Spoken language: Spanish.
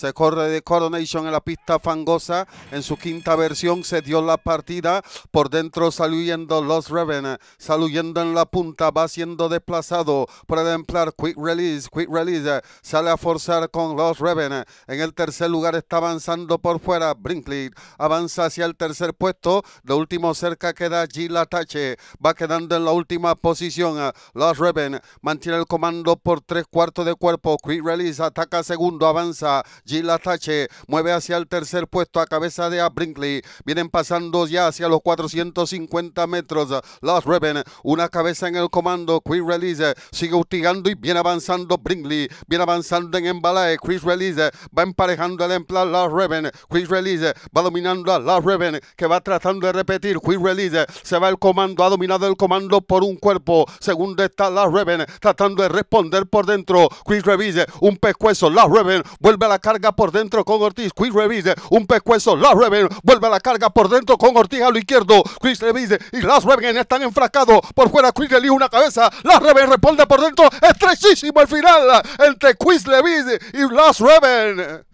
Se corre de Coronation en la pista fangosa. En su quinta versión se dio la partida. Por dentro saliendo Los Reven. ...saliendo en la punta. Va siendo desplazado por el emplar Quick Release. Quick Release sale a forzar con Los Reven. En el tercer lugar está avanzando por fuera Brinkley. Avanza hacia el tercer puesto. Lo último cerca queda Gila Tache. Va quedando en la última posición. Eh, los Reven mantiene el comando por tres cuartos de cuerpo. Quick Release ataca segundo. Avanza. Gila Tache mueve hacia el tercer puesto a cabeza de A. Brinkley. Vienen pasando ya hacia los 450 metros. Las Reven, una cabeza en el comando. Chris Release sigue hostigando y viene avanzando Brinkley. Viene avanzando en embalaje. Chris Release va emparejando el emplar Las Reven. Chris Release va dominando a las Reven que va tratando de repetir. Chris Release se va el comando. Ha dominado el comando por un cuerpo. Segundo está las Reven tratando de responder por dentro. Chris Release un pescuezo. Las Reven vuelve a la carga por dentro con Ortiz. Quiz revise, un pescuezo, Las Reven vuelve a la carga por dentro con Ortiz a lo izquierdo. Quiz revise y Las Reven están enfrascados. Por fuera, quiz elige una cabeza. Las Reven responde por dentro. Estrechísimo el final entre Quiz y Las Reven.